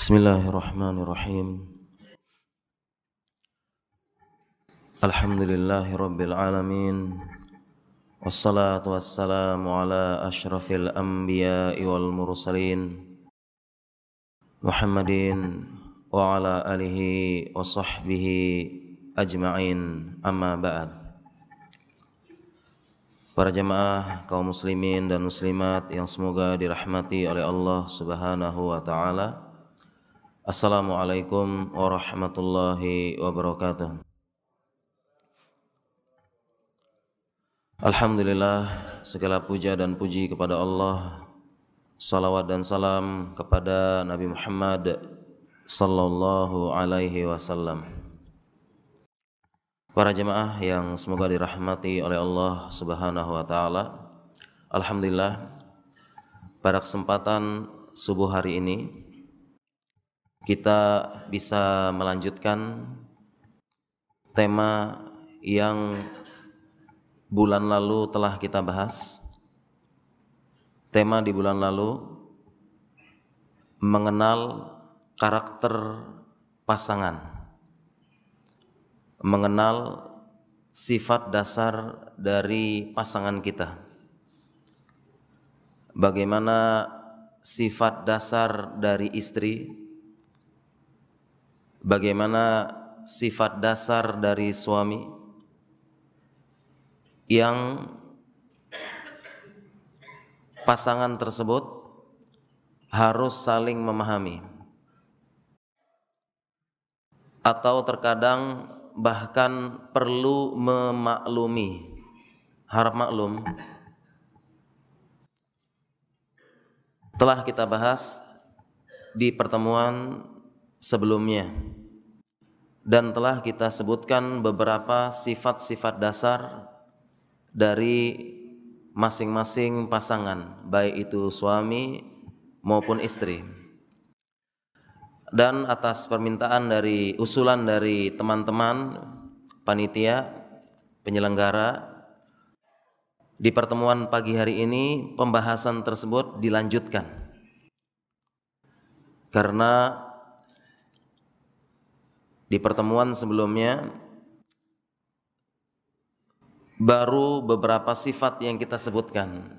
Bismillahirrahmanirrahim Alhamdulillahirrabbilalamin Wassalatu wassalamu ala ashrafil anbiya wal mursalin Muhammadin wa ala alihi wa sahbihi ajma'in amma ba'ad Para jamaah kaum muslimin dan muslimat yang semoga dirahmati oleh Allah subhanahu wa ta'ala Assalamualaikum warahmatullahi wabarakatuh. Alhamdulillah, segala puja dan puji kepada Allah. Salawat dan salam kepada Nabi Muhammad sallallahu alaihi wasallam. Para jemaah yang semoga dirahmati oleh Allah Subhanahu wa taala. Alhamdulillah pada kesempatan subuh hari ini kita bisa melanjutkan tema yang bulan lalu telah kita bahas. Tema di bulan lalu mengenal karakter pasangan. Mengenal sifat dasar dari pasangan kita. Bagaimana sifat dasar dari istri, bagaimana sifat dasar dari suami yang pasangan tersebut harus saling memahami atau terkadang bahkan perlu memaklumi harap maklum telah kita bahas di pertemuan sebelumnya dan telah kita sebutkan beberapa sifat-sifat dasar dari masing-masing pasangan baik itu suami maupun istri dan atas permintaan dari usulan dari teman-teman panitia penyelenggara di pertemuan pagi hari ini pembahasan tersebut dilanjutkan karena di pertemuan sebelumnya baru beberapa sifat yang kita sebutkan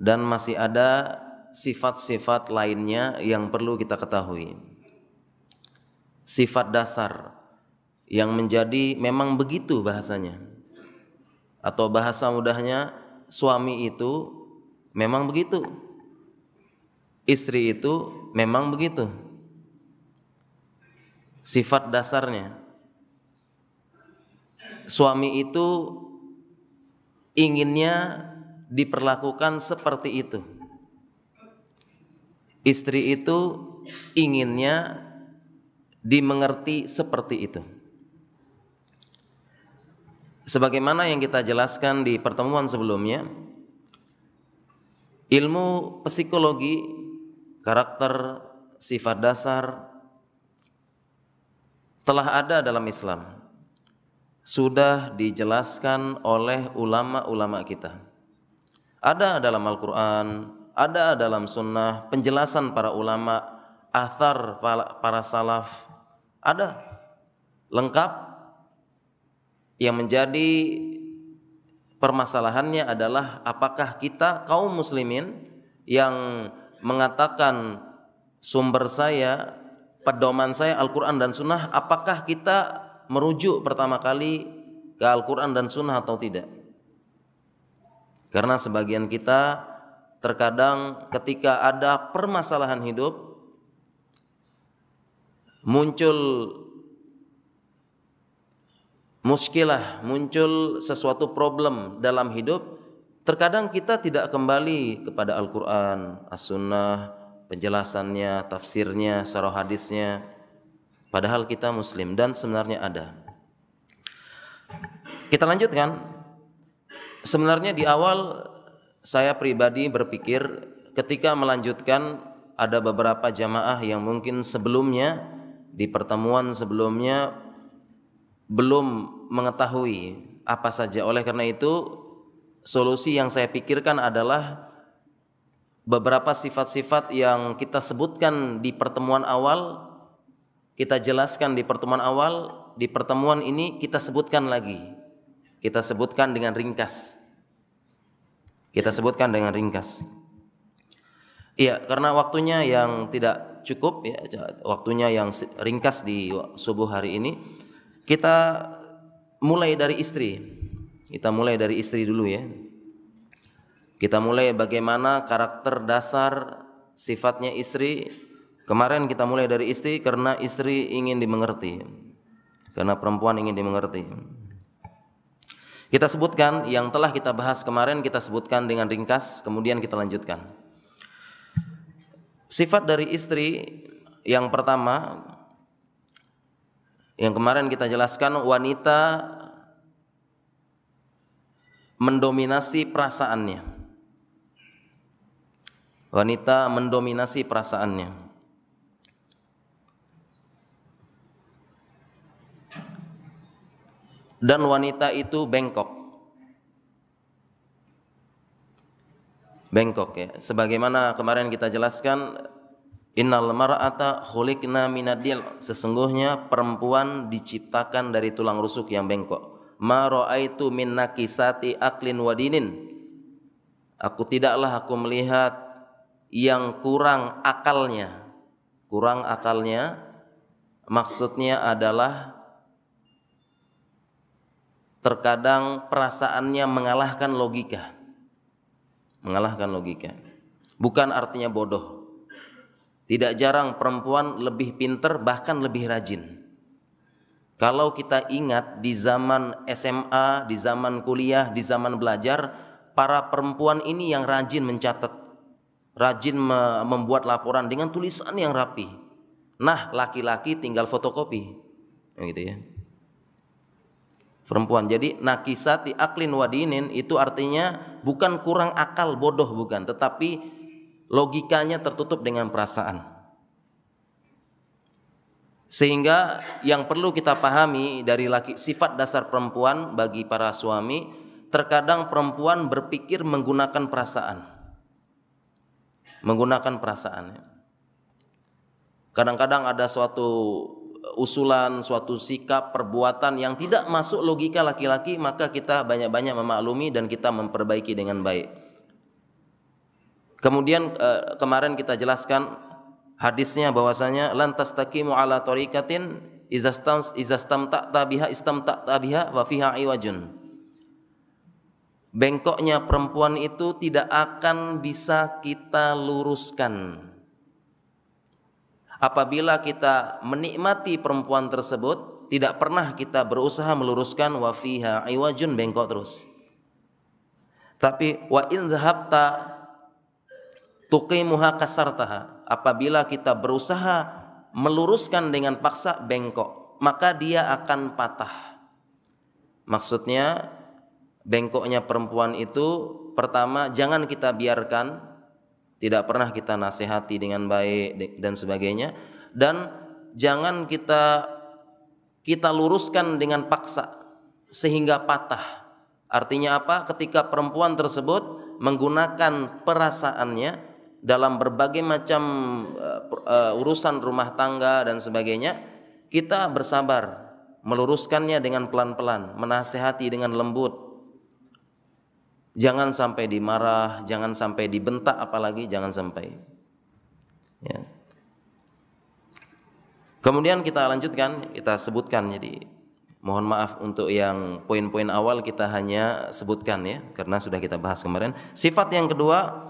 dan masih ada sifat-sifat lainnya yang perlu kita ketahui. Sifat dasar yang menjadi memang begitu bahasanya. Atau bahasa mudahnya suami itu memang begitu. Istri itu memang begitu sifat dasarnya. Suami itu inginnya diperlakukan seperti itu. Istri itu inginnya dimengerti seperti itu. Sebagaimana yang kita jelaskan di pertemuan sebelumnya, ilmu psikologi, karakter, sifat dasar, telah ada dalam Islam. Sudah dijelaskan oleh ulama-ulama kita. Ada dalam Al-Quran, ada dalam sunnah, penjelasan para ulama, athar para salaf, ada lengkap yang menjadi permasalahannya adalah apakah kita kaum muslimin yang mengatakan sumber saya pedoman saya Al-Quran dan Sunnah, apakah kita merujuk pertama kali ke Al-Quran dan Sunnah atau tidak? Karena sebagian kita terkadang ketika ada permasalahan hidup, muncul muskilah, muncul sesuatu problem dalam hidup, terkadang kita tidak kembali kepada Al-Quran, As-Sunnah, penjelasannya, tafsirnya, syarah hadisnya. Padahal kita muslim dan sebenarnya ada. Kita lanjutkan. Sebenarnya di awal saya pribadi berpikir ketika melanjutkan ada beberapa jamaah yang mungkin sebelumnya di pertemuan sebelumnya belum mengetahui apa saja. Oleh karena itu, solusi yang saya pikirkan adalah beberapa sifat-sifat yang kita sebutkan di pertemuan awal kita jelaskan di pertemuan awal di pertemuan ini kita sebutkan lagi kita sebutkan dengan ringkas kita sebutkan dengan ringkas iya karena waktunya yang tidak cukup ya waktunya yang ringkas di subuh hari ini kita mulai dari istri kita mulai dari istri dulu ya kita mulai bagaimana karakter dasar sifatnya istri. Kemarin kita mulai dari istri karena istri ingin dimengerti. Karena perempuan ingin dimengerti. Kita sebutkan yang telah kita bahas kemarin kita sebutkan dengan ringkas kemudian kita lanjutkan. Sifat dari istri yang pertama yang kemarin kita jelaskan wanita mendominasi perasaannya Wanita mendominasi perasaannya. Dan wanita itu bengkok. Bengkok ya. Sebagaimana kemarin kita jelaskan Innal mar'ata khuliqna minadil. Sesungguhnya perempuan diciptakan dari tulang rusuk yang bengkok. Ma ra'aitu min nakisati aklin wadinin. Aku tidaklah aku melihat yang kurang akalnya. Kurang akalnya maksudnya adalah terkadang perasaannya mengalahkan logika. Mengalahkan logika. Bukan artinya bodoh. Tidak jarang perempuan lebih pinter bahkan lebih rajin. Kalau kita ingat di zaman SMA, di zaman kuliah, di zaman belajar, para perempuan ini yang rajin mencatat rajin membuat laporan dengan tulisan yang rapi. Nah, laki-laki tinggal fotokopi. Gitu ya. Perempuan. Jadi nakisati aklin wadinin itu artinya bukan kurang akal bodoh bukan, tetapi logikanya tertutup dengan perasaan. Sehingga yang perlu kita pahami dari laki, sifat dasar perempuan bagi para suami, terkadang perempuan berpikir menggunakan perasaan menggunakan perasaannya. Kadang-kadang ada suatu usulan, suatu sikap, perbuatan yang tidak masuk logika laki-laki, maka kita banyak-banyak memaklumi dan kita memperbaiki dengan baik. Kemudian eh, kemarin kita jelaskan hadisnya bahwasanya lantas takimu ala torikatin izastam izastam tak tabiha istam tak tabiha wa bengkoknya perempuan itu tidak akan bisa kita luruskan. Apabila kita menikmati perempuan tersebut, tidak pernah kita berusaha meluruskan wafiha iwajun bengkok terus. Tapi wa in zahabta tuqimuha kasartaha. Apabila kita berusaha meluruskan dengan paksa bengkok, maka dia akan patah. Maksudnya bengkoknya perempuan itu pertama jangan kita biarkan tidak pernah kita nasihati dengan baik dan sebagainya dan jangan kita kita luruskan dengan paksa sehingga patah artinya apa ketika perempuan tersebut menggunakan perasaannya dalam berbagai macam uh, urusan rumah tangga dan sebagainya kita bersabar meluruskannya dengan pelan-pelan menasehati dengan lembut Jangan sampai dimarah, jangan sampai dibentak apalagi jangan sampai. Ya. Kemudian kita lanjutkan, kita sebutkan jadi mohon maaf untuk yang poin-poin awal kita hanya sebutkan ya karena sudah kita bahas kemarin. Sifat yang kedua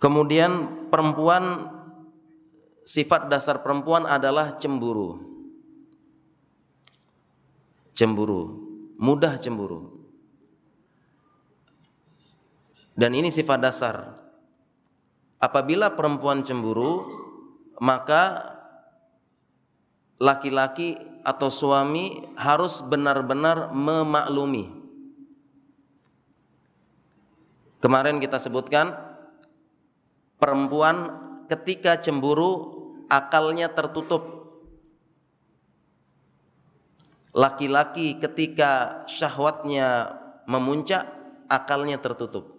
kemudian perempuan sifat dasar perempuan adalah cemburu. Cemburu, mudah cemburu. Dan ini sifat dasar. Apabila perempuan cemburu, maka laki-laki atau suami harus benar-benar memaklumi. Kemarin kita sebutkan perempuan ketika cemburu akalnya tertutup. Laki-laki ketika syahwatnya memuncak akalnya tertutup.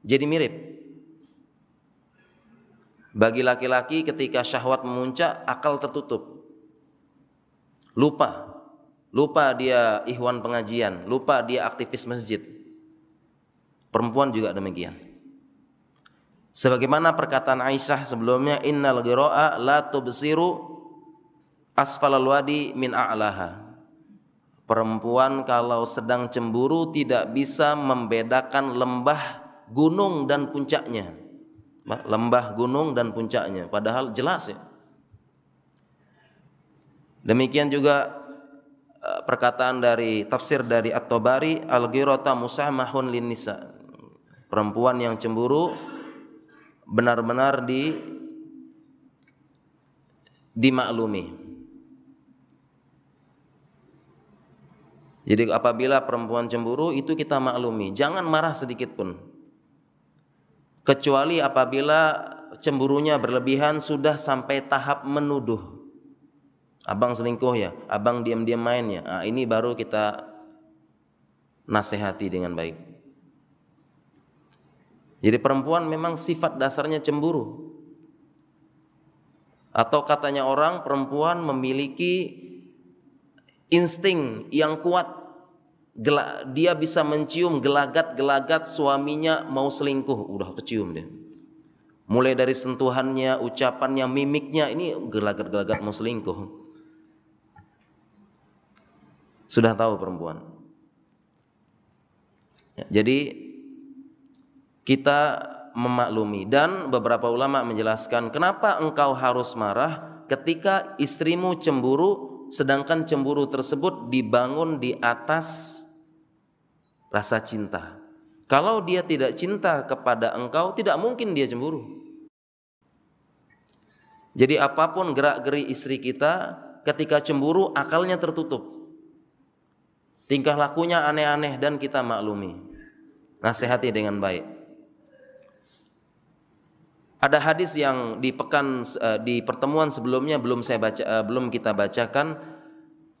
Jadi mirip. Bagi laki-laki ketika syahwat memuncak, akal tertutup. Lupa. Lupa dia ihwan pengajian, lupa dia aktivis masjid. Perempuan juga demikian. Sebagaimana perkataan Aisyah sebelumnya, innal ghira'a la tubsiru asfalal wadi min a'laha. Perempuan kalau sedang cemburu tidak bisa membedakan lembah gunung dan puncaknya. Lembah gunung dan puncaknya. Padahal jelas ya. Demikian juga eh, perkataan dari tafsir dari At-Tabari al-ghirata musamahun lin Perempuan yang cemburu benar-benar di dimaklumi. Jadi apabila perempuan cemburu itu kita maklumi, jangan marah sedikit pun kecuali apabila cemburunya berlebihan sudah sampai tahap menuduh. Abang selingkuh ya, abang diam-diam main ya. Nah, ini baru kita nasihati dengan baik. Jadi perempuan memang sifat dasarnya cemburu. Atau katanya orang perempuan memiliki insting yang kuat dia bisa mencium gelagat-gelagat suaminya mau selingkuh, udah kecium deh. Mulai dari sentuhannya, ucapannya, mimiknya, ini gelagat-gelagat mau selingkuh. Sudah tahu perempuan. Ya, jadi kita memaklumi dan beberapa ulama menjelaskan kenapa engkau harus marah ketika istrimu cemburu sedangkan cemburu tersebut dibangun di atas rasa cinta. Kalau dia tidak cinta kepada engkau, tidak mungkin dia cemburu. Jadi apapun gerak-geri istri kita, ketika cemburu akalnya tertutup. Tingkah lakunya aneh-aneh dan kita maklumi. Nasihati dengan baik. Ada hadis yang di pekan eh, di pertemuan sebelumnya belum saya baca eh, belum kita bacakan.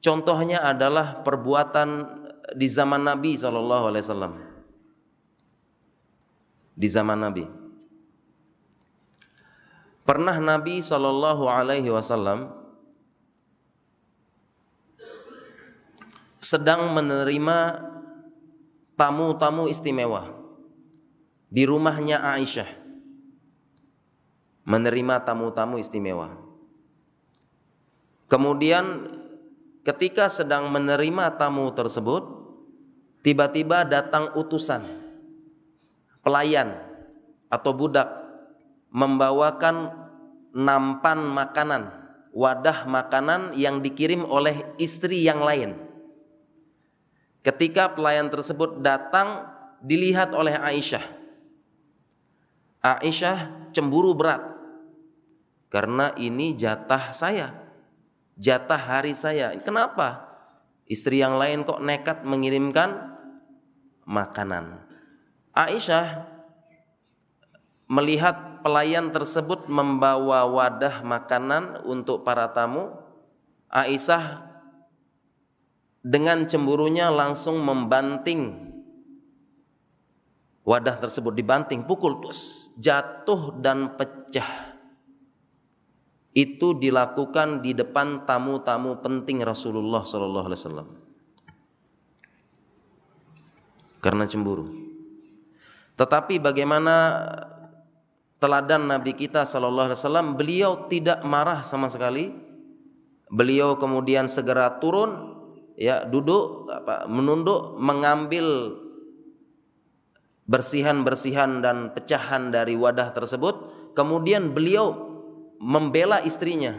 Contohnya adalah perbuatan di zaman Nabi SAW. Di zaman Nabi. Pernah Nabi Shallallahu Alaihi Wasallam sedang menerima tamu-tamu istimewa di rumahnya Aisyah. Menerima tamu-tamu istimewa. Kemudian ketika sedang menerima tamu tersebut, Tiba-tiba datang utusan, pelayan atau budak membawakan nampan makanan, wadah makanan yang dikirim oleh istri yang lain. Ketika pelayan tersebut datang, dilihat oleh Aisyah. Aisyah cemburu berat karena ini jatah saya, jatah hari saya. Kenapa istri yang lain kok nekat mengirimkan makanan. Aisyah melihat pelayan tersebut membawa wadah makanan untuk para tamu. Aisyah dengan cemburunya langsung membanting wadah tersebut dibanting pukul terus jatuh dan pecah itu dilakukan di depan tamu-tamu penting Rasulullah Shallallahu Alaihi Wasallam karena cemburu. Tetapi bagaimana teladan Nabi kita Shallallahu Alaihi Wasallam, beliau tidak marah sama sekali. Beliau kemudian segera turun, ya duduk, apa, menunduk, mengambil bersihan-bersihan dan pecahan dari wadah tersebut. Kemudian beliau membela istrinya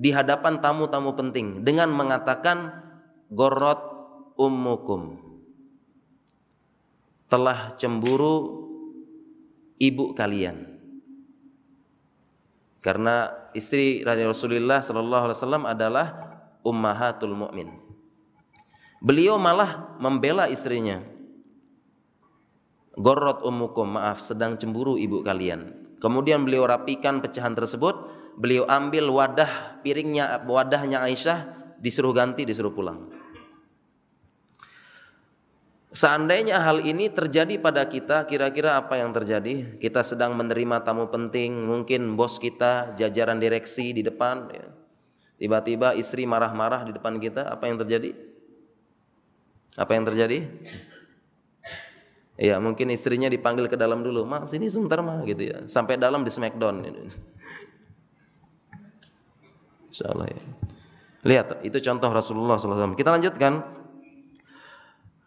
di hadapan tamu-tamu penting dengan mengatakan gorot ummukum telah cemburu ibu kalian. Karena istri Rasulullah sallallahu Alaihi Wasallam adalah ummahatul mukmin. Beliau malah membela istrinya. Gorot umukum maaf sedang cemburu ibu kalian. Kemudian beliau rapikan pecahan tersebut. Beliau ambil wadah piringnya wadahnya Aisyah disuruh ganti disuruh pulang. Seandainya hal ini terjadi pada kita, kira-kira apa yang terjadi? Kita sedang menerima tamu penting, mungkin bos kita, jajaran direksi di depan. Ya. Tiba-tiba istri marah-marah di depan kita, apa yang terjadi? Apa yang terjadi? Ya mungkin istrinya dipanggil ke dalam dulu, mak sini sebentar mah gitu ya. Sampai dalam di smackdown. Gitu. Insyaallah ya. Lihat, itu contoh Rasulullah SAW. Kita lanjutkan.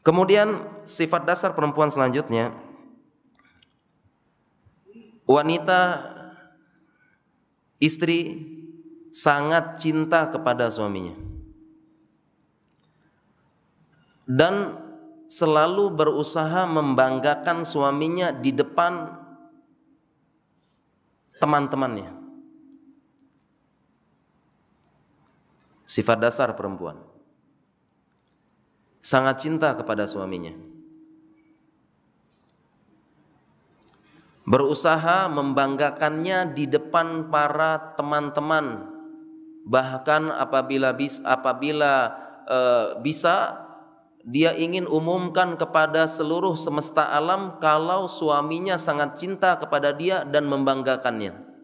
Kemudian sifat dasar perempuan selanjutnya wanita istri sangat cinta kepada suaminya dan selalu berusaha membanggakan suaminya di depan teman-temannya. Sifat dasar perempuan sangat cinta kepada suaminya. Berusaha membanggakannya di depan para teman-teman. Bahkan apabila bis, apabila e, bisa dia ingin umumkan kepada seluruh semesta alam kalau suaminya sangat cinta kepada dia dan membanggakannya.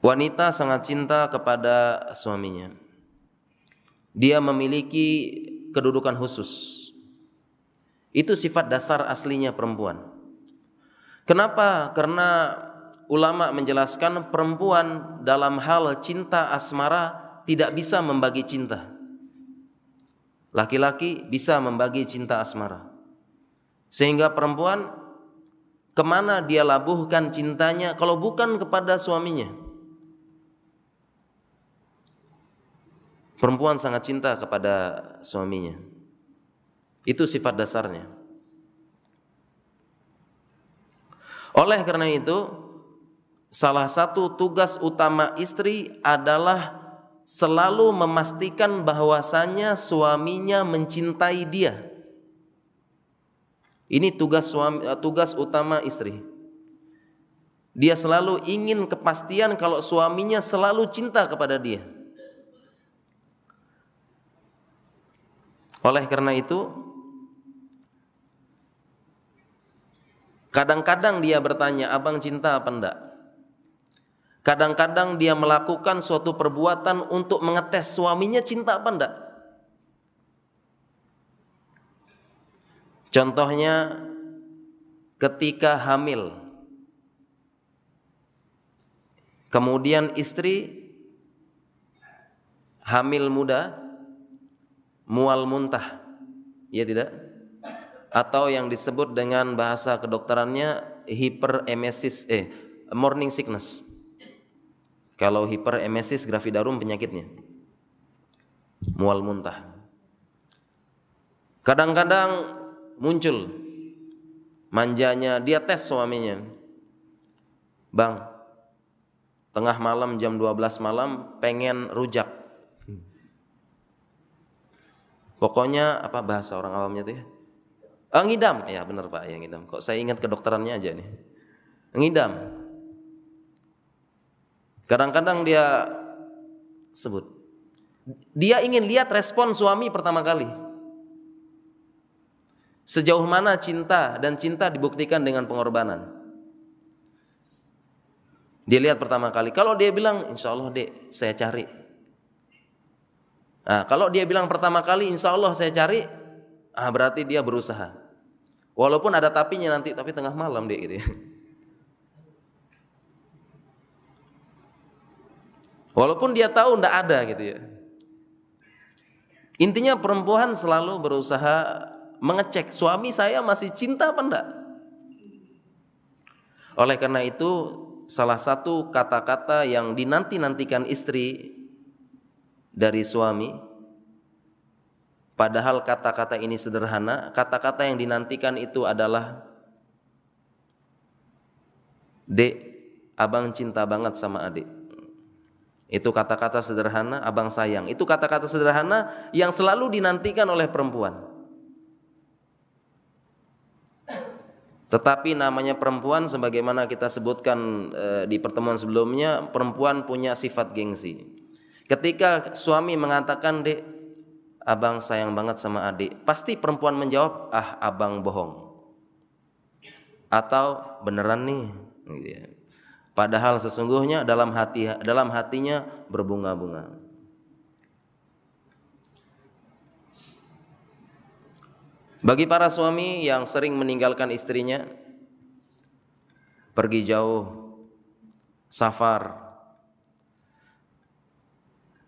Wanita sangat cinta kepada suaminya. Dia memiliki kedudukan khusus. Itu sifat dasar aslinya perempuan. Kenapa? Karena ulama menjelaskan perempuan dalam hal cinta asmara tidak bisa membagi cinta. Laki-laki bisa membagi cinta asmara. Sehingga perempuan kemana dia labuhkan cintanya kalau bukan kepada suaminya Perempuan sangat cinta kepada suaminya. Itu sifat dasarnya. Oleh karena itu, salah satu tugas utama istri adalah selalu memastikan bahwasannya suaminya mencintai dia. Ini tugas suami, eh, tugas utama istri. Dia selalu ingin kepastian kalau suaminya selalu cinta kepada dia. Oleh karena itu, kadang-kadang dia bertanya, "Abang cinta apa enggak?" Kadang-kadang dia melakukan suatu perbuatan untuk mengetes suaminya cinta apa enggak. Contohnya ketika hamil. Kemudian istri hamil muda mual muntah. Ya tidak? Atau yang disebut dengan bahasa kedokterannya hiperemesis eh morning sickness. Kalau hiperemesis gravidarum penyakitnya. Mual muntah. Kadang-kadang muncul manjanya, dia tes suaminya. Bang, tengah malam jam 12 malam pengen rujak Pokoknya apa bahasa orang awamnya tuh ya? Eh, ah, ngidam. Ya benar Pak, ya ngidam. Kok saya ingat kedokterannya aja nih. Ngidam. Kadang-kadang dia sebut. Dia ingin lihat respon suami pertama kali. Sejauh mana cinta dan cinta dibuktikan dengan pengorbanan. Dia lihat pertama kali. Kalau dia bilang, insya Allah dek, saya cari Nah, kalau dia bilang pertama kali insya Allah saya cari, ah, berarti dia berusaha. Walaupun ada tapinya nanti, tapi tengah malam dia gitu ya. Walaupun dia tahu ndak ada gitu ya. Intinya perempuan selalu berusaha mengecek suami saya masih cinta apa enggak. Oleh karena itu salah satu kata-kata yang dinanti-nantikan istri dari suami padahal kata-kata ini sederhana, kata-kata yang dinantikan itu adalah Dek, abang cinta banget sama adik. Itu kata-kata sederhana, abang sayang. Itu kata-kata sederhana yang selalu dinantikan oleh perempuan. Tetapi namanya perempuan sebagaimana kita sebutkan eh, di pertemuan sebelumnya, perempuan punya sifat gengsi. Ketika suami mengatakan, "Dek, abang sayang banget sama adik." Pasti perempuan menjawab, "Ah, abang bohong." Atau beneran nih, gitu ya. Padahal sesungguhnya dalam hati dalam hatinya berbunga-bunga. Bagi para suami yang sering meninggalkan istrinya pergi jauh safar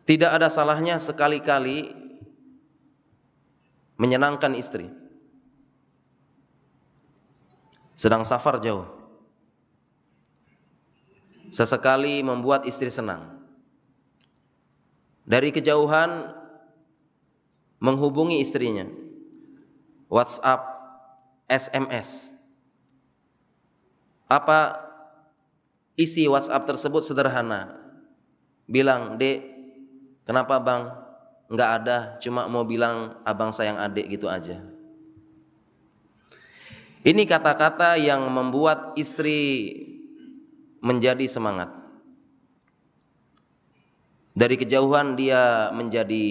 tidak ada salahnya sekali-kali menyenangkan istri. Sedang safar jauh. Sesekali membuat istri senang. Dari kejauhan menghubungi istrinya. WhatsApp, SMS. Apa isi WhatsApp tersebut sederhana. Bilang, "Dek, Kenapa bang? Nggak ada, cuma mau bilang abang sayang adik gitu aja. Ini kata-kata yang membuat istri menjadi semangat. Dari kejauhan dia menjadi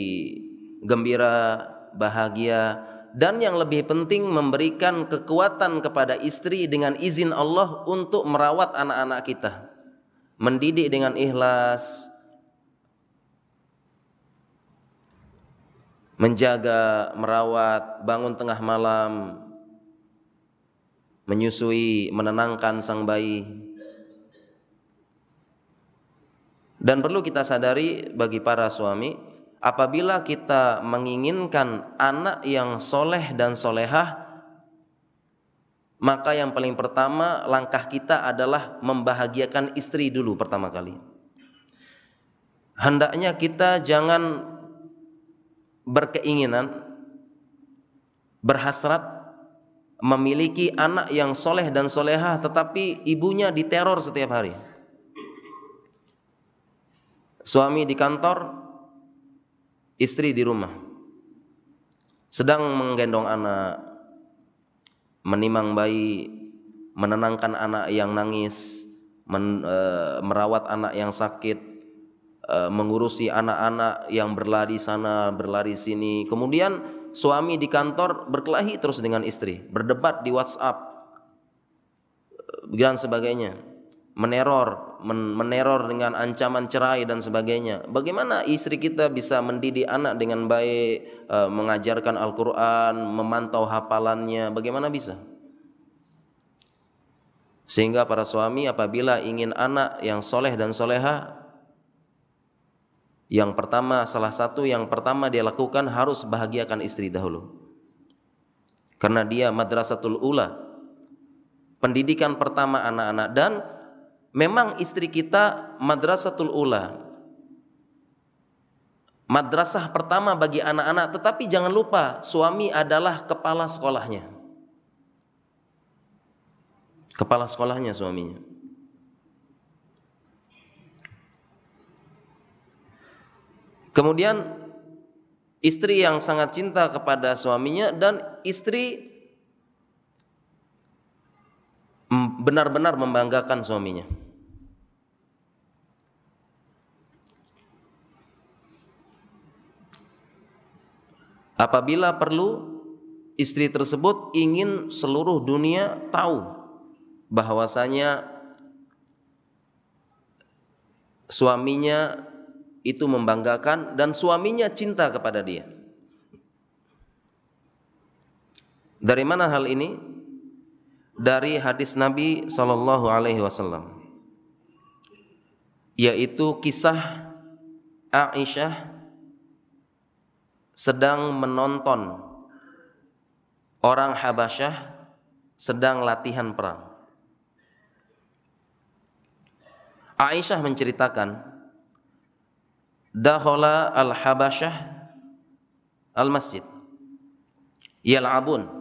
gembira, bahagia, dan yang lebih penting memberikan kekuatan kepada istri dengan izin Allah untuk merawat anak-anak kita. Mendidik dengan ikhlas, menjaga, merawat, bangun tengah malam, menyusui, menenangkan sang bayi. Dan perlu kita sadari bagi para suami, apabila kita menginginkan anak yang soleh dan solehah, maka yang paling pertama langkah kita adalah membahagiakan istri dulu pertama kali. Hendaknya kita jangan berkeinginan berhasrat memiliki anak yang soleh dan solehah tetapi ibunya diteror setiap hari suami di kantor istri di rumah sedang menggendong anak menimang bayi menenangkan anak yang nangis men, e, merawat anak yang sakit Eh, mengurusi anak-anak yang berlari sana, berlari sini. Kemudian suami di kantor berkelahi terus dengan istri, berdebat di WhatsApp dan sebagainya. Meneror, men meneror dengan ancaman cerai dan sebagainya. Bagaimana istri kita bisa mendidik anak dengan baik, e, mengajarkan Al-Qur'an, memantau hafalannya? Bagaimana bisa? Sehingga para suami apabila ingin anak yang soleh dan soleha yang pertama, salah satu yang pertama dia lakukan harus bahagiakan istri dahulu. Karena dia madrasatul ula. Pendidikan pertama anak-anak dan memang istri kita madrasatul ula. Madrasah pertama bagi anak-anak, tetapi jangan lupa suami adalah kepala sekolahnya. Kepala sekolahnya suaminya. Kemudian istri yang sangat cinta kepada suaminya dan istri benar-benar membanggakan suaminya. Apabila perlu, istri tersebut ingin seluruh dunia tahu bahwasanya suaminya itu membanggakan dan suaminya cinta kepada dia. Dari mana hal ini? Dari hadis Nabi Shallallahu Alaihi Wasallam, yaitu kisah Aisyah sedang menonton orang Habasyah sedang latihan perang. Aisyah menceritakan dakhala al-habasyah al-masjid yal'abun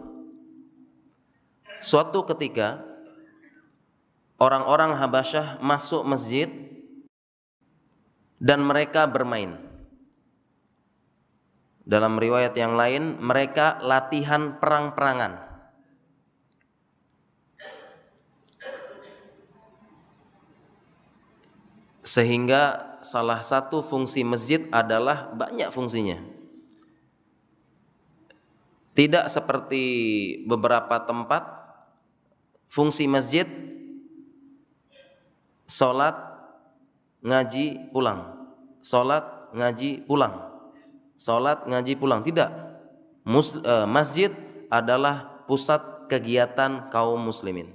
suatu ketika orang-orang Habasyah masuk masjid dan mereka bermain dalam riwayat yang lain mereka latihan perang-perangan sehingga salah satu fungsi masjid adalah banyak fungsinya. Tidak seperti beberapa tempat fungsi masjid salat ngaji pulang. Salat ngaji pulang. Salat ngaji pulang. Tidak. E, masjid adalah pusat kegiatan kaum muslimin.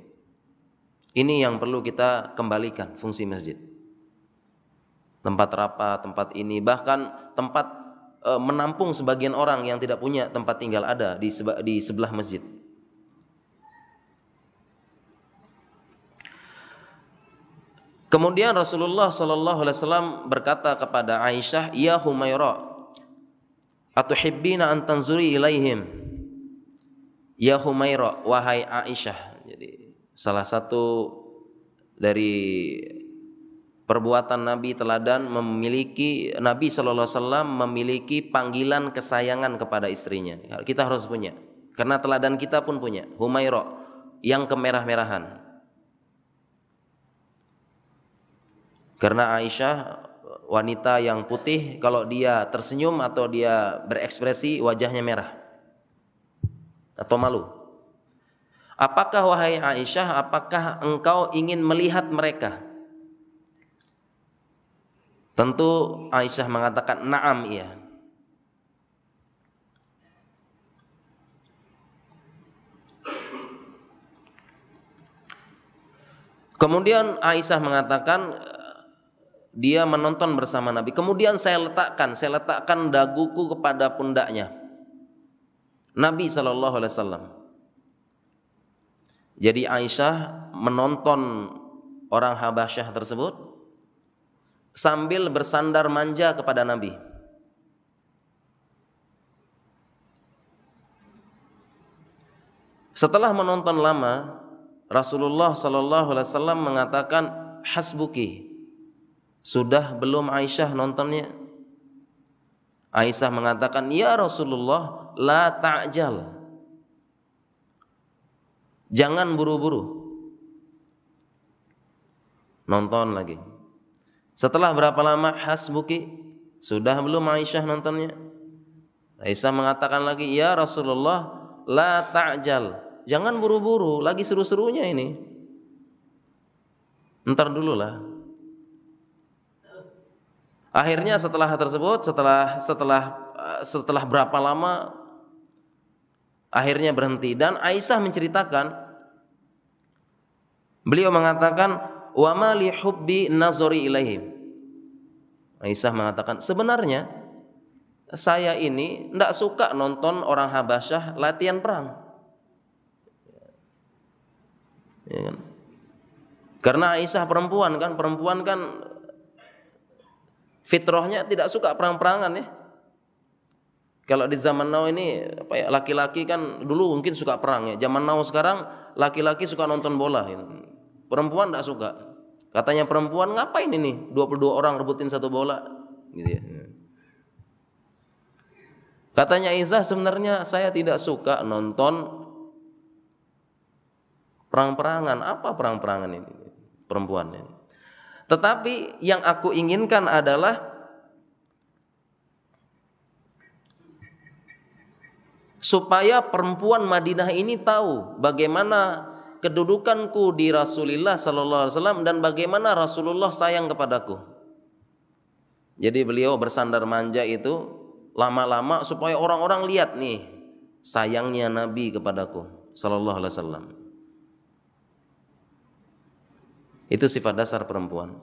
Ini yang perlu kita kembalikan fungsi masjid tempat rapat, tempat ini, bahkan tempat e, menampung sebagian orang yang tidak punya tempat tinggal ada di seba, di sebelah masjid. Kemudian Rasulullah Shallallahu Alaihi Wasallam berkata kepada Aisyah, Ya Humaira, atuhibbina antanzuri tanzuri ilaihim. Ya Humaira, wahai Aisyah. Jadi salah satu dari Perbuatan Nabi teladan memiliki Nabi Shallallahu Alaihi Wasallam memiliki panggilan kesayangan kepada istrinya. Kita harus punya, karena teladan kita pun punya. Humairo yang kemerah-merahan. Karena Aisyah wanita yang putih kalau dia tersenyum atau dia berekspresi wajahnya merah atau malu. Apakah wahai Aisyah, apakah engkau ingin melihat mereka? Tentu Aisyah mengatakan naam iya. Kemudian Aisyah mengatakan eh, dia menonton bersama Nabi. Kemudian saya letakkan, saya letakkan daguku kepada pundaknya. Nabi Shallallahu Alaihi Wasallam. Jadi Aisyah menonton orang Habasyah tersebut sambil bersandar manja kepada Nabi. Setelah menonton lama, Rasulullah Shallallahu Alaihi Wasallam mengatakan hasbuki. Sudah belum Aisyah nontonnya? Aisyah mengatakan, "Ya Rasulullah, la ta'jal." Jangan buru-buru. Nonton lagi. Setelah berapa lama hasbuki? Sudah belum Aisyah nontonnya? Aisyah mengatakan lagi, "Ya Rasulullah, la ta'jal." Jangan buru-buru, lagi seru-serunya ini. Ntar dulu lah. Akhirnya setelah tersebut, setelah setelah eh, setelah berapa lama akhirnya berhenti dan Aisyah menceritakan beliau mengatakan wa ma li hubbi nazari ilaihim. Aisyah mengatakan, sebenarnya saya ini tidak suka nonton orang Habasyah latihan perang. Ya kan? Karena Aisyah perempuan kan, perempuan kan fitrohnya tidak suka perang-perangan ya. Kalau di zaman now ini apa ya, laki-laki kan dulu mungkin suka perang ya. Zaman now sekarang laki-laki suka nonton bola gitu. Perempuan tidak suka. Katanya perempuan ngapain ini 22 orang rebutin satu bola gitu ya. Iya. Katanya Izzah sebenarnya saya tidak suka nonton perang-perangan. Apa perang-perangan ini? Perempuan ini. Tetapi yang aku inginkan adalah supaya perempuan Madinah ini tahu bagaimana kedudukanku di Rasulullah sallallahu alaihi wasallam dan bagaimana Rasulullah sayang kepadaku. Jadi beliau bersandar manja itu lama-lama supaya orang-orang lihat nih sayangnya Nabi kepadaku sallallahu alaihi wasallam. Itu sifat dasar perempuan.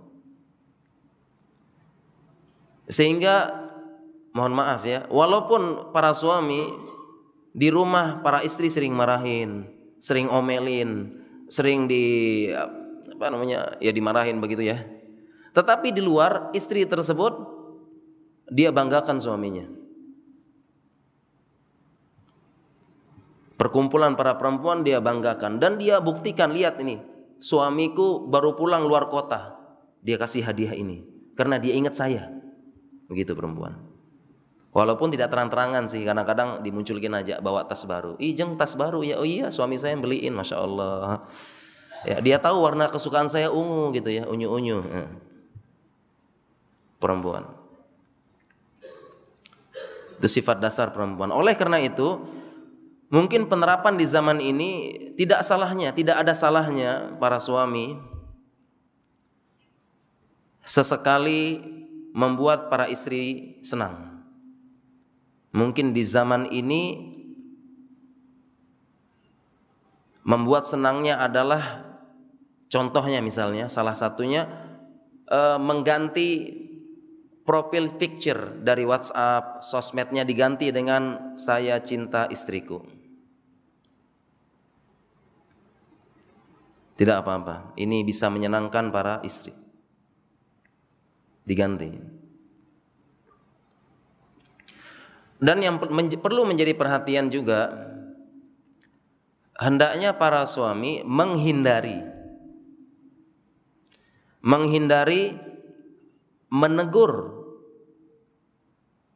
Sehingga mohon maaf ya, walaupun para suami di rumah para istri sering marahin, sering omelin, sering di apa namanya? ya dimarahin begitu ya. Tetapi di luar istri tersebut dia banggakan suaminya. Perkumpulan para perempuan dia banggakan dan dia buktikan lihat ini suamiku baru pulang luar kota dia kasih hadiah ini karena dia ingat saya begitu perempuan Walaupun tidak terang-terangan sih, kadang-kadang dimunculkin aja bawa tas baru. Ijeng tas baru ya, oh iya suami saya yang beliin, masya Allah. Ya, dia tahu warna kesukaan saya ungu gitu ya, unyu-unyu. Ya. Perempuan. Itu sifat dasar perempuan. Oleh karena itu, mungkin penerapan di zaman ini tidak salahnya, tidak ada salahnya para suami sesekali membuat para istri senang mungkin di zaman ini membuat senangnya adalah contohnya misalnya salah satunya eh, mengganti profil picture dari WhatsApp sosmednya diganti dengan saya cinta istriku tidak apa-apa ini bisa menyenangkan para istri diganti Dan yang perlu menjadi perhatian juga hendaknya para suami menghindari menghindari menegur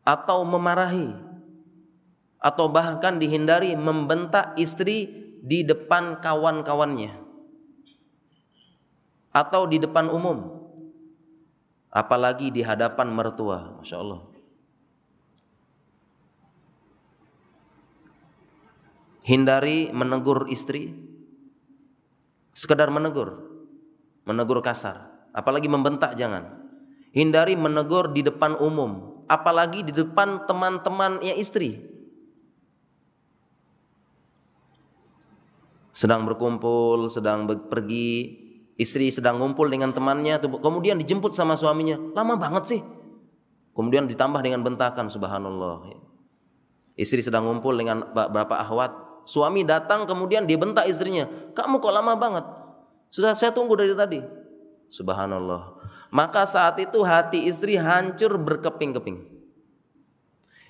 atau memarahi atau bahkan dihindari membentak istri di depan kawan-kawannya atau di depan umum apalagi di hadapan mertua Masya Allah Hindari menegur istri. Sekedar menegur. Menegur kasar. Apalagi membentak jangan. Hindari menegur di depan umum. Apalagi di depan teman-temannya istri. Sedang berkumpul, sedang pergi. Istri sedang ngumpul dengan temannya. Kemudian dijemput sama suaminya. Lama banget sih. Kemudian ditambah dengan bentakan subhanallah. Istri sedang ngumpul dengan beberapa ahwat Suami datang kemudian dia bentak istrinya. Kamu kok lama banget? Sudah saya tunggu dari tadi. Subhanallah. Maka saat itu hati istri hancur berkeping-keping.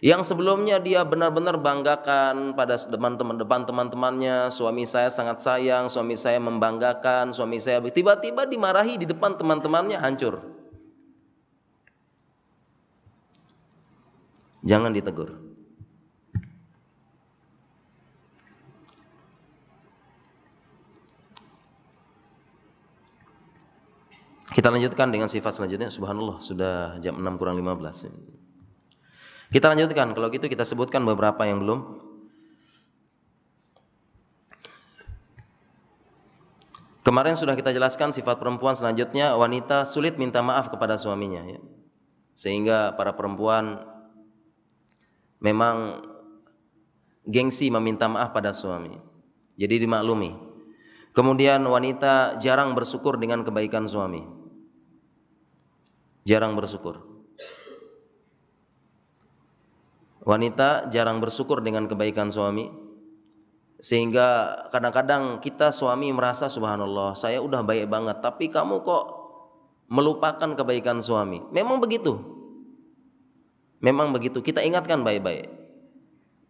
Yang sebelumnya dia benar-benar banggakan pada teman-teman depan teman-temannya, suami saya sangat sayang, suami saya membanggakan, suami saya tiba-tiba dimarahi di depan teman-temannya hancur. Jangan ditegur. Kita lanjutkan dengan sifat selanjutnya. Subhanallah, sudah jam 6 kurang 15. Kita lanjutkan. Kalau gitu kita sebutkan beberapa yang belum. Kemarin sudah kita jelaskan sifat perempuan selanjutnya wanita sulit minta maaf kepada suaminya ya. Sehingga para perempuan memang gengsi meminta maaf pada suami. Jadi dimaklumi. Kemudian wanita jarang bersyukur dengan kebaikan suami jarang bersyukur. Wanita jarang bersyukur dengan kebaikan suami sehingga kadang-kadang kita suami merasa subhanallah saya udah baik banget tapi kamu kok melupakan kebaikan suami. Memang begitu. Memang begitu. Kita ingatkan baik-baik.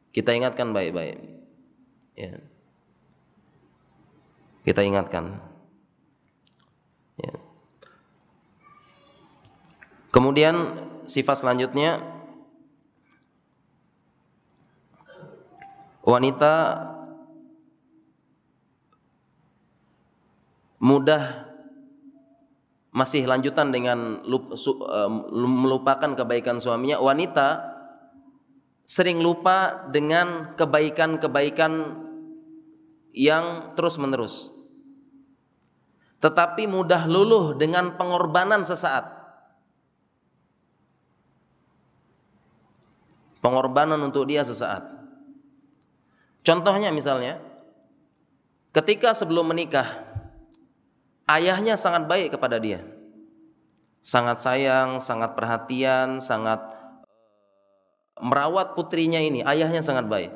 Kita ingatkan baik-baik. Ya. Kita ingatkan. Kemudian sifat selanjutnya wanita mudah masih lanjutan dengan melupakan kebaikan suaminya wanita sering lupa dengan kebaikan-kebaikan yang terus-menerus tetapi mudah luluh dengan pengorbanan sesaat pengorbanan untuk dia sesaat. Contohnya misalnya, ketika sebelum menikah, ayahnya sangat baik kepada dia. Sangat sayang, sangat perhatian, sangat eh, merawat putrinya ini. Ayahnya sangat baik.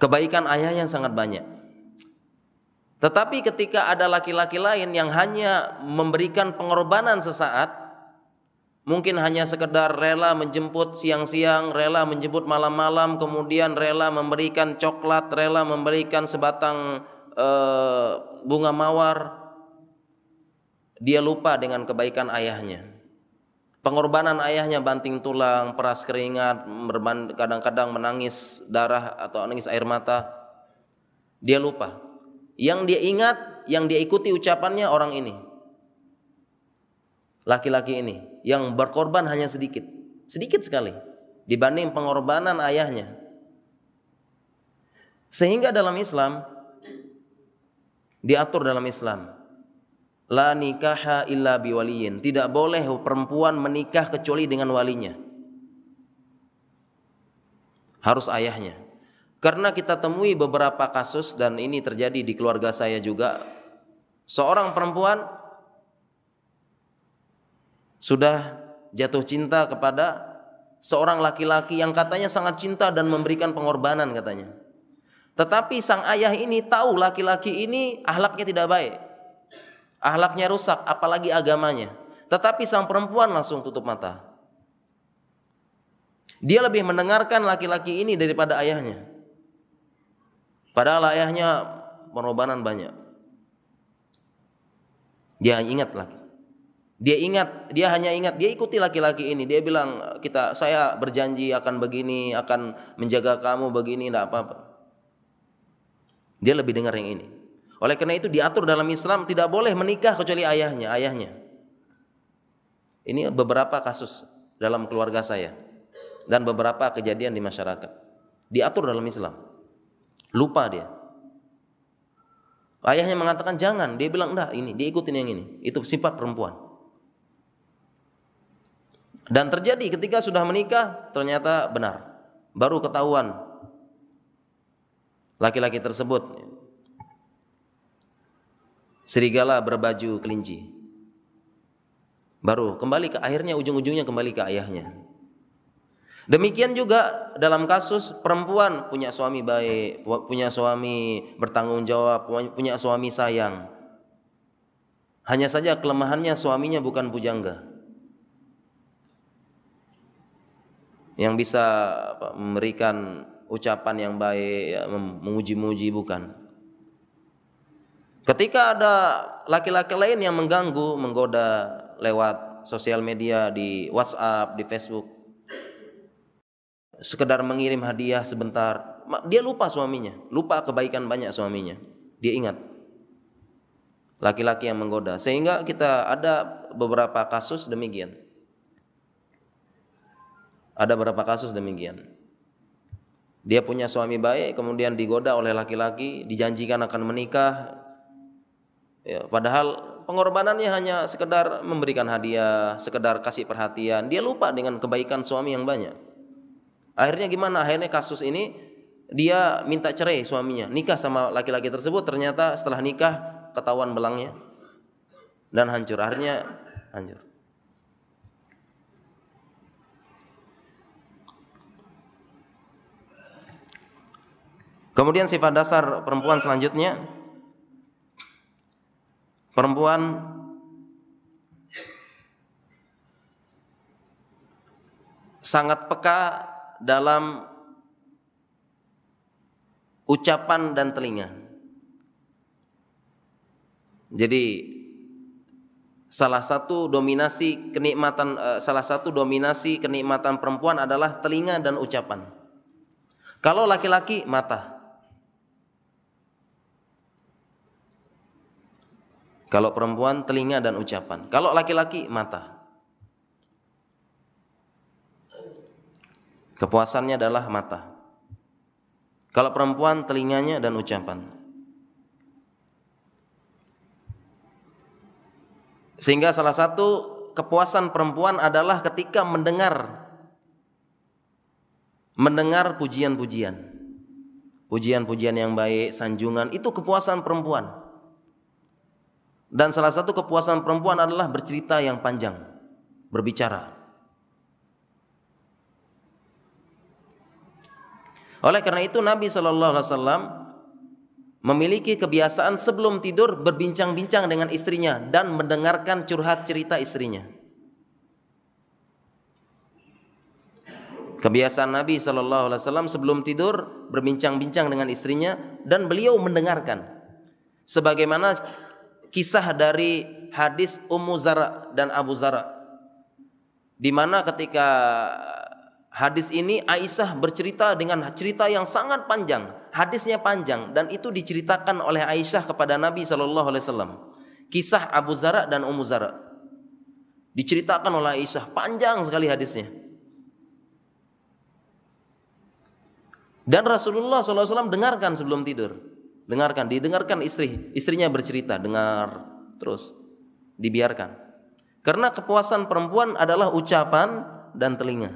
Kebaikan ayahnya sangat banyak. Tetapi ketika ada laki-laki lain yang hanya memberikan pengorbanan sesaat, Mungkin hanya sekedar rela menjemput siang-siang, rela menjemput malam-malam, kemudian rela memberikan coklat, rela memberikan sebatang e, bunga mawar. Dia lupa dengan kebaikan ayahnya. Pengorbanan ayahnya banting tulang, peras keringat, kadang-kadang menangis darah atau menangis air mata. Dia lupa. Yang dia ingat, yang dia ikuti ucapannya orang ini laki-laki ini yang berkorban hanya sedikit, sedikit sekali dibanding pengorbanan ayahnya. Sehingga dalam Islam diatur dalam Islam la nikaha illa biwaliyin, tidak boleh perempuan menikah kecuali dengan walinya. Harus ayahnya. Karena kita temui beberapa kasus dan ini terjadi di keluarga saya juga. Seorang perempuan sudah jatuh cinta kepada seorang laki-laki yang katanya sangat cinta dan memberikan pengorbanan katanya. Tetapi sang ayah ini tahu laki-laki ini ahlaknya tidak baik. Ahlaknya rusak, apalagi agamanya. Tetapi sang perempuan langsung tutup mata. Dia lebih mendengarkan laki-laki ini daripada ayahnya. Padahal ayahnya pengorbanan banyak. Dia ingat lagi. Dia ingat, dia hanya ingat, dia ikuti laki-laki ini. Dia bilang, "Kita saya berjanji akan begini, akan menjaga kamu begini, tidak apa-apa." Dia lebih dengar yang ini. Oleh karena itu diatur dalam Islam tidak boleh menikah kecuali ayahnya, ayahnya. Ini beberapa kasus dalam keluarga saya dan beberapa kejadian di masyarakat. Diatur dalam Islam. Lupa dia. Ayahnya mengatakan jangan, dia bilang enggak ini, dia ikutin yang ini. Itu sifat perempuan. Dan terjadi ketika sudah menikah ternyata benar. Baru ketahuan laki-laki tersebut serigala berbaju kelinci. Baru kembali ke akhirnya ujung-ujungnya kembali ke ayahnya. Demikian juga dalam kasus perempuan punya suami baik, punya suami bertanggung jawab, punya suami sayang. Hanya saja kelemahannya suaminya bukan pujangga. yang bisa memberikan ucapan yang baik, ya, menguji-muji bukan. Ketika ada laki-laki lain yang mengganggu, menggoda lewat sosial media di WhatsApp, di Facebook, sekedar mengirim hadiah sebentar, dia lupa suaminya, lupa kebaikan banyak suaminya. Dia ingat laki-laki yang menggoda. Sehingga kita ada beberapa kasus demikian. Ada beberapa kasus demikian. Dia punya suami baik, kemudian digoda oleh laki-laki, dijanjikan akan menikah. Ya, padahal pengorbanannya hanya sekedar memberikan hadiah, sekedar kasih perhatian. Dia lupa dengan kebaikan suami yang banyak. Akhirnya gimana? Akhirnya kasus ini dia minta cerai suaminya, nikah sama laki-laki tersebut. Ternyata setelah nikah ketahuan belangnya dan hancur. Akhirnya hancur. Kemudian sifat dasar perempuan selanjutnya perempuan sangat peka dalam ucapan dan telinga. Jadi salah satu dominasi kenikmatan eh, salah satu dominasi kenikmatan perempuan adalah telinga dan ucapan. Kalau laki-laki mata. Kalau perempuan telinga dan ucapan. Kalau laki-laki mata. Kepuasannya adalah mata. Kalau perempuan telinganya dan ucapan. Sehingga salah satu kepuasan perempuan adalah ketika mendengar mendengar pujian-pujian. Pujian-pujian yang baik, sanjungan itu kepuasan perempuan. Dan salah satu kepuasan perempuan adalah bercerita yang panjang, berbicara. Oleh karena itu Nabi Shallallahu Alaihi Wasallam memiliki kebiasaan sebelum tidur berbincang-bincang dengan istrinya dan mendengarkan curhat cerita istrinya. Kebiasaan Nabi Shallallahu Alaihi Wasallam sebelum tidur berbincang-bincang dengan istrinya dan beliau mendengarkan. Sebagaimana kisah dari hadis Ummu Zara dan Abu Zara. Di mana ketika hadis ini Aisyah bercerita dengan cerita yang sangat panjang, hadisnya panjang dan itu diceritakan oleh Aisyah kepada Nabi Shallallahu alaihi wasallam. Kisah Abu Zara dan Ummu Zara. Diceritakan oleh Aisyah panjang sekali hadisnya. Dan Rasulullah Shallallahu Alaihi Wasallam dengarkan sebelum tidur dengarkan didengarkan istri istrinya bercerita dengar terus dibiarkan karena kepuasan perempuan adalah ucapan dan telinga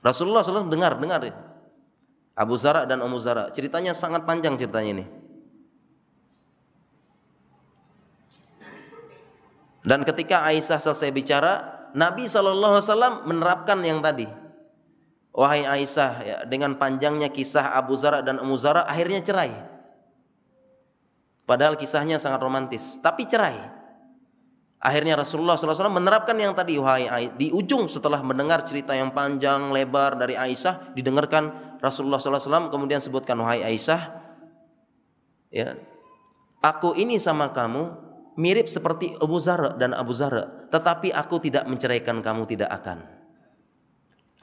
Rasulullah SAW dengar dengar Abu Zara dan Ummu Zara ceritanya sangat panjang ceritanya ini dan ketika Aisyah selesai bicara Nabi SAW menerapkan yang tadi Wahai Aisyah, ya, dengan panjangnya kisah Abu Zara dan Ummu Zara akhirnya cerai. Padahal kisahnya sangat romantis, tapi cerai. Akhirnya Rasulullah SAW menerapkan yang tadi wahai Aisyah. Di ujung setelah mendengar cerita yang panjang lebar dari Aisyah, didengarkan Rasulullah SAW kemudian sebutkan wahai Aisyah, ya, aku ini sama kamu mirip seperti Abu Zara dan Abu Zara, tetapi aku tidak menceraikan kamu tidak akan.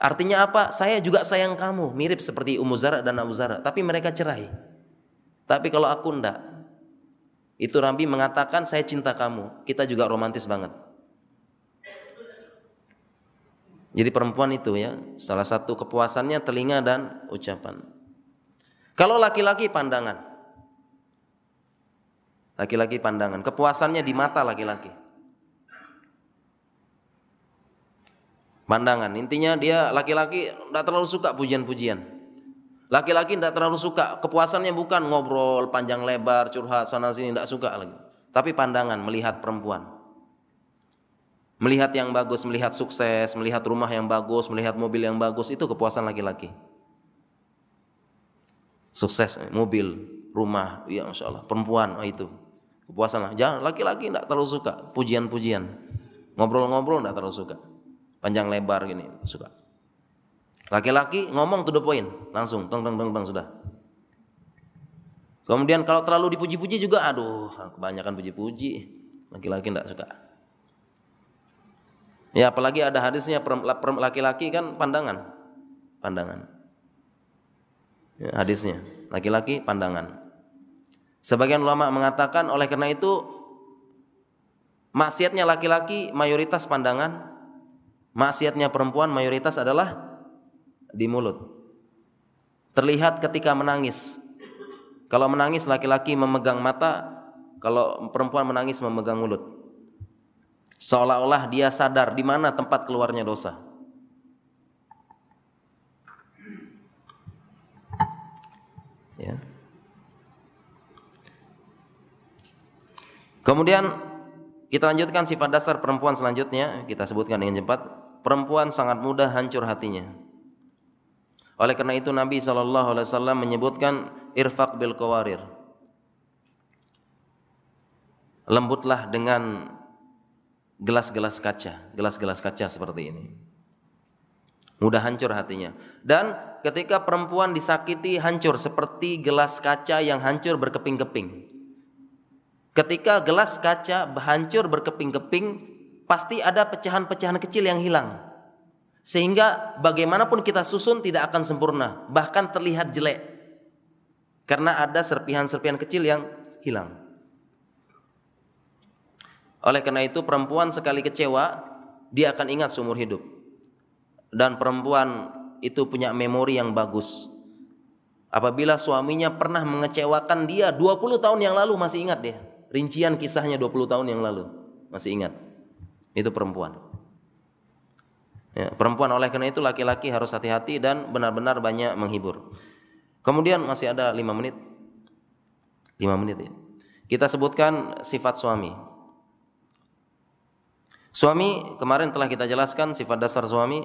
Artinya apa? Saya juga sayang kamu. Mirip seperti Ummu Zara dan Abu Zara. Tapi mereka cerai. Tapi kalau aku ndak. Itu Rambi mengatakan saya cinta kamu. Kita juga romantis banget. Jadi perempuan itu ya. Salah satu kepuasannya telinga dan ucapan. Kalau laki-laki pandangan. Laki-laki pandangan. Kepuasannya di mata laki-laki. pandangan. Intinya dia laki-laki tidak terlalu suka pujian-pujian. Laki-laki tidak terlalu suka kepuasannya bukan ngobrol panjang lebar curhat sana sini tidak suka lagi. Tapi pandangan melihat perempuan melihat yang bagus, melihat sukses, melihat rumah yang bagus, melihat mobil yang bagus itu kepuasan laki-laki. Sukses, mobil, rumah, ya masya Allah, perempuan, oh itu kepuasan lah. Jangan laki-laki tidak terlalu suka pujian-pujian, ngobrol-ngobrol tidak terlalu suka panjang lebar gini suka laki-laki ngomong to poin langsung tong tong tong tong sudah kemudian kalau terlalu dipuji-puji juga aduh kebanyakan puji-puji laki-laki tidak suka ya apalagi ada hadisnya laki-laki kan pandangan pandangan ya, hadisnya laki-laki pandangan sebagian ulama mengatakan oleh karena itu maksiatnya laki-laki mayoritas pandangan Maksiatnya perempuan mayoritas adalah di mulut. Terlihat ketika menangis. Kalau menangis laki-laki memegang mata, kalau perempuan menangis memegang mulut. Seolah-olah dia sadar di mana tempat keluarnya dosa. Ya. Kemudian kita lanjutkan sifat dasar perempuan selanjutnya, kita sebutkan dengan cepat perempuan sangat mudah hancur hatinya. Oleh karena itu Nabi SAW Alaihi Wasallam menyebutkan irfak bil kawarir. Lembutlah dengan gelas-gelas kaca, gelas-gelas kaca seperti ini. Mudah hancur hatinya. Dan ketika perempuan disakiti hancur seperti gelas kaca yang hancur berkeping-keping. Ketika gelas kaca hancur berkeping-keping, pasti ada pecahan-pecahan kecil yang hilang. Sehingga bagaimanapun kita susun tidak akan sempurna, bahkan terlihat jelek. Karena ada serpihan-serpihan kecil yang hilang. Oleh karena itu perempuan sekali kecewa, dia akan ingat seumur hidup. Dan perempuan itu punya memori yang bagus. Apabila suaminya pernah mengecewakan dia 20 tahun yang lalu masih ingat dia. Rincian kisahnya 20 tahun yang lalu masih ingat. Itu perempuan. Ya, perempuan oleh karena itu laki-laki harus hati-hati dan benar-benar banyak menghibur. Kemudian masih ada lima menit. lima menit ya. Kita sebutkan sifat suami. Suami kemarin telah kita jelaskan sifat dasar suami.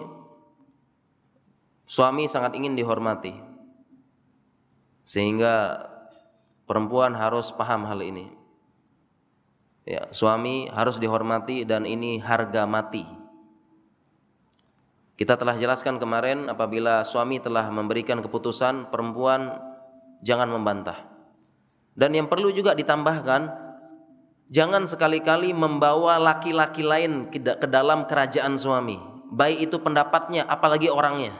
Suami sangat ingin dihormati. Sehingga perempuan harus paham hal ini. Ya, suami harus dihormati dan ini harga mati. Kita telah jelaskan kemarin apabila suami telah memberikan keputusan perempuan jangan membantah. Dan yang perlu juga ditambahkan, jangan sekali-kali membawa laki-laki lain ke dalam kerajaan suami, baik itu pendapatnya apalagi orangnya.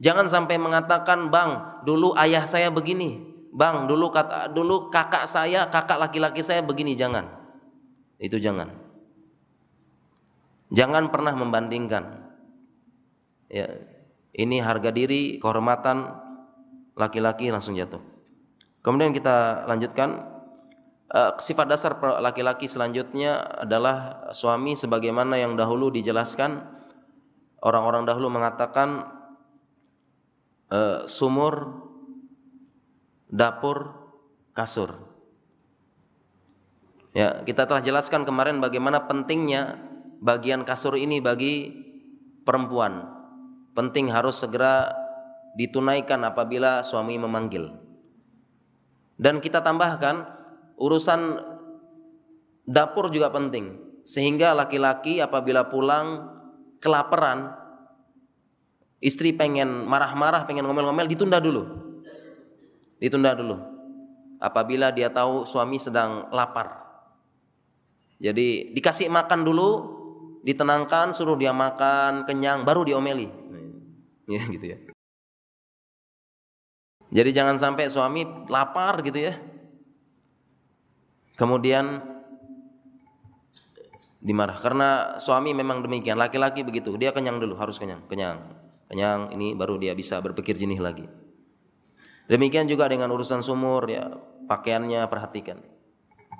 Jangan sampai mengatakan, "Bang, dulu ayah saya begini, Bang, dulu kata dulu kakak saya, kakak laki-laki saya begini jangan. Itu jangan. Jangan pernah membandingkan. Ya, ini harga diri, kehormatan laki-laki langsung jatuh. Kemudian kita lanjutkan eh, sifat dasar laki-laki selanjutnya adalah suami sebagaimana yang dahulu dijelaskan orang-orang dahulu mengatakan eh, sumur dapur, kasur. Ya, kita telah jelaskan kemarin bagaimana pentingnya bagian kasur ini bagi perempuan. Penting harus segera ditunaikan apabila suami memanggil. Dan kita tambahkan urusan dapur juga penting sehingga laki-laki apabila pulang kelaparan istri pengen marah-marah, pengen ngomel-ngomel ditunda dulu ditunda dulu apabila dia tahu suami sedang lapar jadi dikasih makan dulu ditenangkan suruh dia makan kenyang baru diomeli ya gitu ya jadi jangan sampai suami lapar gitu ya kemudian dimarah karena suami memang demikian laki-laki begitu dia kenyang dulu harus kenyang kenyang kenyang ini baru dia bisa berpikir jenih lagi Demikian juga dengan urusan sumur ya, pakaiannya perhatikan.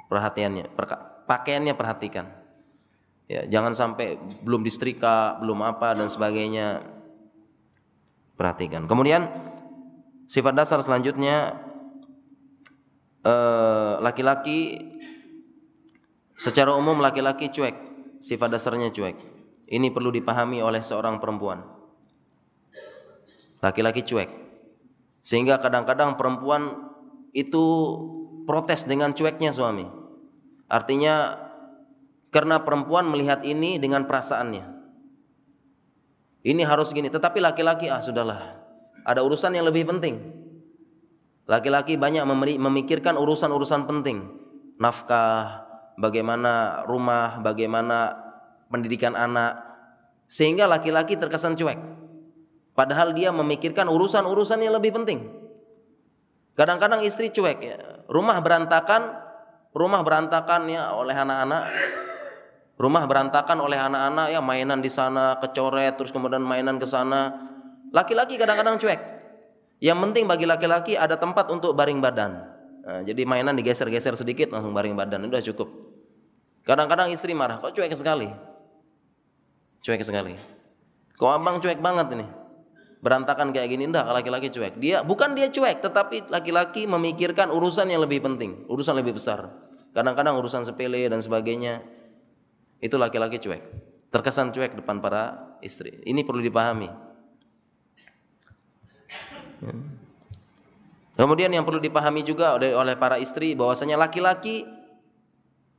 Perhatiannya, perka, pakaiannya perhatikan. Ya, jangan sampai belum distrika, belum apa dan sebagainya. Perhatikan. Kemudian sifat dasar selanjutnya eh, laki-laki eh, secara umum laki-laki cuek, sifat dasarnya cuek. Ini perlu dipahami oleh seorang perempuan. Laki-laki cuek sehingga kadang-kadang perempuan itu protes dengan cueknya suami. Artinya karena perempuan melihat ini dengan perasaannya. Ini harus gini, tetapi laki-laki ah sudahlah. Ada urusan yang lebih penting. Laki-laki banyak memikirkan urusan-urusan penting. Nafkah, bagaimana rumah, bagaimana pendidikan anak. Sehingga laki-laki terkesan cuek. Padahal dia memikirkan urusan-urusan yang lebih penting. Kadang-kadang istri cuek ya. Rumah berantakan, rumah berantakan ya oleh anak-anak. Rumah berantakan oleh anak-anak ya mainan di sana kecoret terus kemudian mainan ke sana. Laki-laki kadang-kadang cuek. Yang penting bagi laki-laki ada tempat untuk baring badan. Nah, jadi mainan digeser-geser sedikit langsung baring badan udah cukup. Kadang-kadang istri marah, kok cuek sekali? Cuek sekali. Kok abang cuek banget ini? berantakan kayak gini ndak? laki-laki cuek dia bukan dia cuek tetapi laki-laki memikirkan urusan yang lebih penting urusan lebih besar kadang-kadang urusan sepele dan sebagainya itu laki-laki cuek terkesan cuek depan para istri ini perlu dipahami kemudian yang perlu dipahami juga oleh para istri bahwasanya laki-laki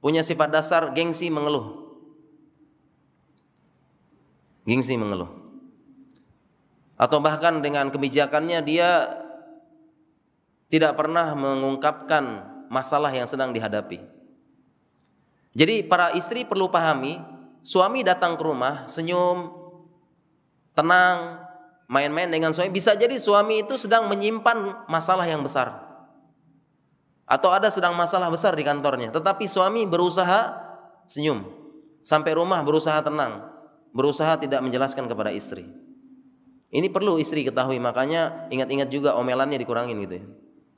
punya sifat dasar gengsi mengeluh gengsi mengeluh atau bahkan dengan kebijakannya dia tidak pernah mengungkapkan masalah yang sedang dihadapi. Jadi para istri perlu pahami, suami datang ke rumah senyum, tenang, main-main dengan suami. Bisa jadi suami itu sedang menyimpan masalah yang besar. Atau ada sedang masalah besar di kantornya, tetapi suami berusaha senyum. Sampai rumah berusaha tenang, berusaha tidak menjelaskan kepada istri. Ini perlu istri ketahui, makanya ingat-ingat juga omelannya dikurangin gitu ya.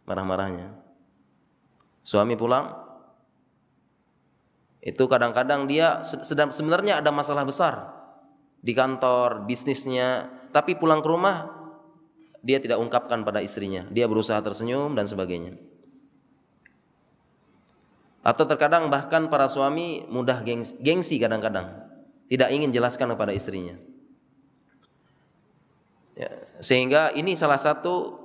Marah-marahnya. Suami pulang itu kadang-kadang dia sedang sebenarnya ada masalah besar di kantor, bisnisnya, tapi pulang ke rumah dia tidak ungkapkan pada istrinya. Dia berusaha tersenyum dan sebagainya. Atau terkadang bahkan para suami mudah gengsi kadang-kadang. Tidak ingin jelaskan kepada istrinya. Ya, sehingga ini salah satu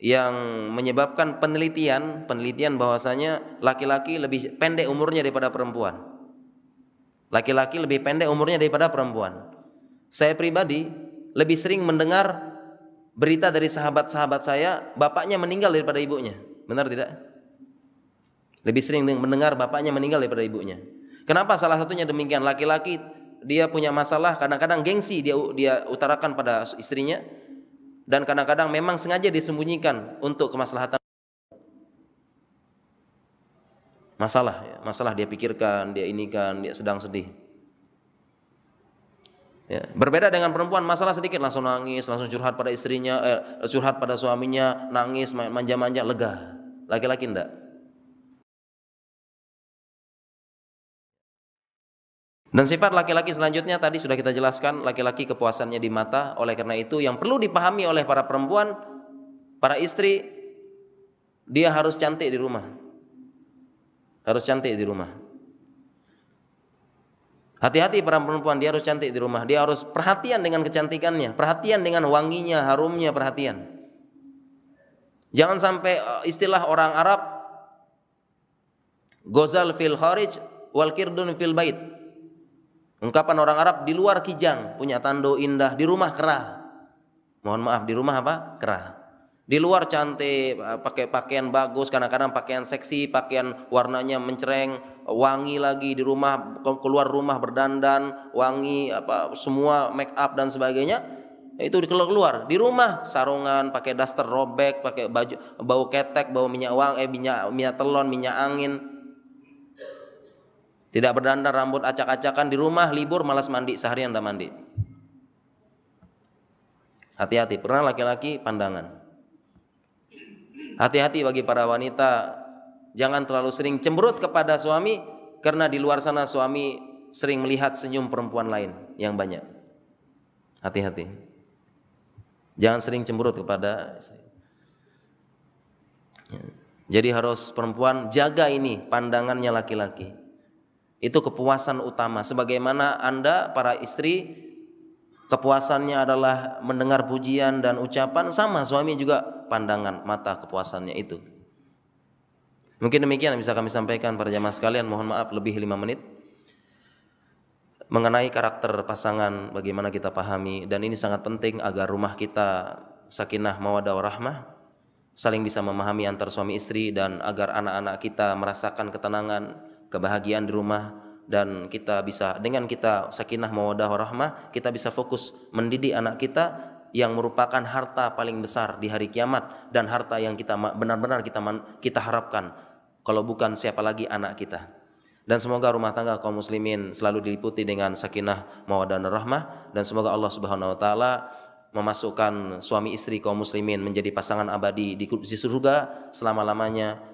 yang menyebabkan penelitian penelitian bahwasanya laki-laki lebih pendek umurnya daripada perempuan. Laki-laki lebih pendek umurnya daripada perempuan. Saya pribadi lebih sering mendengar berita dari sahabat-sahabat saya, bapaknya meninggal daripada ibunya. Benar tidak? Lebih sering mendengar bapaknya meninggal daripada ibunya. Kenapa salah satunya demikian? Laki-laki dia punya masalah kadang-kadang gengsi dia dia utarakan pada istrinya dan kadang-kadang memang sengaja disembunyikan untuk kemaslahatan masalah ya. masalah dia pikirkan dia ini kan dia sedang sedih ya. berbeda dengan perempuan masalah sedikit langsung nangis langsung curhat pada istrinya eh, curhat pada suaminya nangis manja-manja lega laki-laki ndak Dan sifat laki-laki selanjutnya tadi sudah kita jelaskan, laki-laki kepuasannya di mata. Oleh karena itu yang perlu dipahami oleh para perempuan, para istri, dia harus cantik di rumah. Harus cantik di rumah. Hati-hati para perempuan, dia harus cantik di rumah. Dia harus perhatian dengan kecantikannya, perhatian dengan wanginya, harumnya, perhatian. Jangan sampai eh, istilah orang Arab Gozal fil kharij wal kirdun fil bait Ungkapan orang Arab di luar kijang, punya tando indah, di rumah kerah. Mohon maaf, di rumah apa? Kerah. Di luar cantik, eh, pakai pakaian bagus, kadang-kadang pakaian seksi, pakaian warnanya mencereng, wangi lagi di rumah, keluar rumah berdandan, wangi apa semua make up dan sebagainya. Itu keluar keluar di rumah sarungan, pakai daster robek, pakai baju bau ketek, bau minyak wang, eh minyak minyak telon, minyak angin, tidak berdandan rambut acak-acakan di rumah libur malas mandi seharian tidak mandi. Hati-hati, pernah laki-laki pandangan. Hati-hati bagi para wanita, jangan terlalu sering cemberut kepada suami karena di luar sana suami sering melihat senyum perempuan lain yang banyak. Hati-hati. Jangan sering cemberut kepada Jadi harus perempuan jaga ini pandangannya laki-laki. Itu kepuasan utama. Sebagaimana Anda para istri kepuasannya adalah mendengar pujian dan ucapan sama suami juga pandangan mata kepuasannya itu. Mungkin demikian yang bisa kami sampaikan para jamaah sekalian. Mohon maaf lebih lima menit mengenai karakter pasangan bagaimana kita pahami dan ini sangat penting agar rumah kita sakinah mawadah warahmah saling bisa memahami antar suami istri dan agar anak-anak kita merasakan ketenangan kebahagiaan di rumah dan kita bisa dengan kita sakinah mawadah warahmah kita bisa fokus mendidik anak kita yang merupakan harta paling besar di hari kiamat dan harta yang kita benar-benar kita kita harapkan kalau bukan siapa lagi anak kita dan semoga rumah tangga kaum muslimin selalu diliputi dengan sakinah mawadah dan rahmah dan semoga Allah Subhanahu wa taala memasukkan suami istri kaum muslimin menjadi pasangan abadi di surga selama-lamanya